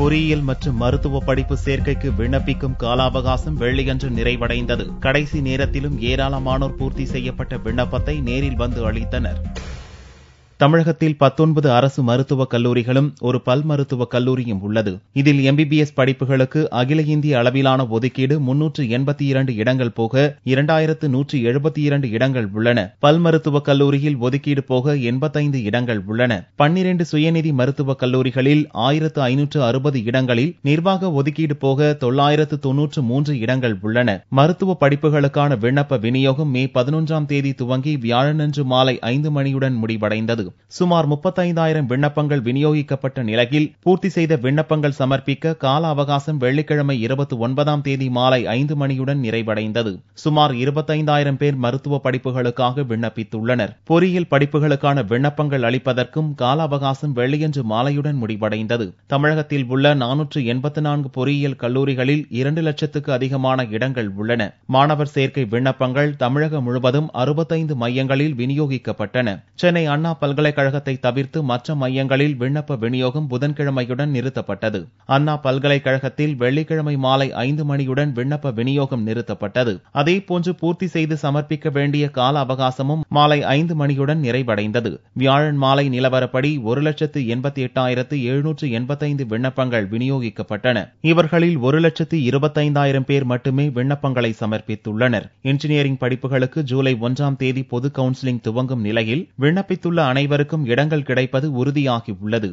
பொறியியல் மற்றும் மருத்துவ படிப்பு சேர்க்கைக்கு விண்ணப்பிக்கும் கால அவகாசம் வெள்ளியன்று நிறைவடைந்தது கடைசி நேரத்திலும் ஏராளமானோர் பூர்த்தி செய்யப்பட்ட விண்ணப்பத்தை நேரில் வந்து அளித்தனர் தமிழகத்தில் பத்தொன்பது அரசு மருத்துவக் கல்லூரிகளும் ஒரு பல் மருத்துவக் கல்லூரியும் உள்ளது இதில் எம்பிபிஎஸ் படிப்புகளுக்கு அகில இந்திய அளவிலான ஒதுக்கீடு முன்னூற்று எண்பத்தி இரண்டு இடங்கள் போக இரண்டாயிரத்து நூற்று எழுபத்தி இரண்டு இடங்கள் உள்ளன பல் மருத்துவக் கல்லூரியில் ஒதுக்கீடு போக எண்பத்தைந்து இடங்கள் உள்ளன பன்னிரண்டு சுயநிதி மருத்துவக் கல்லூரிகளில் ஆயிரத்து ஐநூற்று அறுபது இடங்களில் நிர்வாக ஒதுக்கீடு போக தொள்ளாயிரத்து தொன்னூற்று மூன்று இடங்கள் உள்ளன மருத்துவ படிப்புகளுக்கான விண்ணப்ப விநியோகம் மே பதினொன்றாம் தேதி துவங்கி வியாழனன்று மாலை ஐந்து மணியுடன் முடிவடைந்தது சுமார் முப்பத்தைந்தாயிரம் விண்ணப்பங்கள் விநியோகிக்கப்பட்ட நிலையில் பூர்த்தி செய்த விண்ணப்பங்கள் சமர்ப்பிக்க கால அவகாசம் வெள்ளிக்கிழமை இருபத்தி ஒன்பதாம் தேதி மாலை ஐந்து மணியுடன் நிறைவடைந்தது சுமார் இருபத்தைந்தாயிரம் பேர் மருத்துவ படிப்புகளுக்காக விண்ணப்பித்துள்ளனர் பொறியியல் படிப்புகளுக்கான விண்ணப்பங்கள் அளிப்பதற்கும் கால அவகாசம் வெள்ளியன்று மாலையுடன் முடிவடைந்தது தமிழகத்தில் உள்ள நானூற்று எண்பத்தி நான்கு பொறியியல் கல்லூரிகளில் இரண்டு லட்சத்துக்கு அதிகமான இடங்கள் உள்ளன மாணவர் சேர்க்கை விண்ணப்பங்கள் தமிழகம் முழுவதும் அறுபத்தைந்து மையங்களில் விநியோகிக்கப்பட்டன சென்னை அண்ணா பல்கலை பல்கலைக்கழகத்தை தவிர்த்து மற்ற மையங்களில் விண்ணப்ப விநியோகம் புதன்கிழமையுடன் நிறுத்தப்பட்டது அண்ணா பல்கலைக்கழகத்தில் வெள்ளிக்கிழமை மாலை ஐந்து மணியுடன் விண்ணப்ப விநியோகம் நிறுத்தப்பட்டது அதேபோன்று பூர்த்தி செய்து சமர்ப்பிக்க வேண்டிய கால அவகாசமும் மாலை ஐந்து மணியுடன் நிறைவடைந்தது வியாழன் மாலை நிலவரப்படி ஒரு லட்சத்து எண்பத்தி எட்டாயிரத்து எழுநூற்று எண்பத்தைந்து விண்ணப்பங்கள் விநியோகிக்கப்பட்டன இவர்களில் ஒரு லட்சத்து இருபத்தைந்தாயிரம் பேர் மட்டுமே விண்ணப்பங்களை சமர்ப்பித்துள்ளனர் இன்ஜினியரிங் படிப்புகளுக்கு ஜூலை ஒன்றாம் தேதி பொது கவுன்சிலிங் துவங்கும் நிலையில் விண்ணப்பித்துள்ள அனைவரும் அனைவருக்கும் இடங்கள் கிடைப்பது உறுதியாகியுள்ளது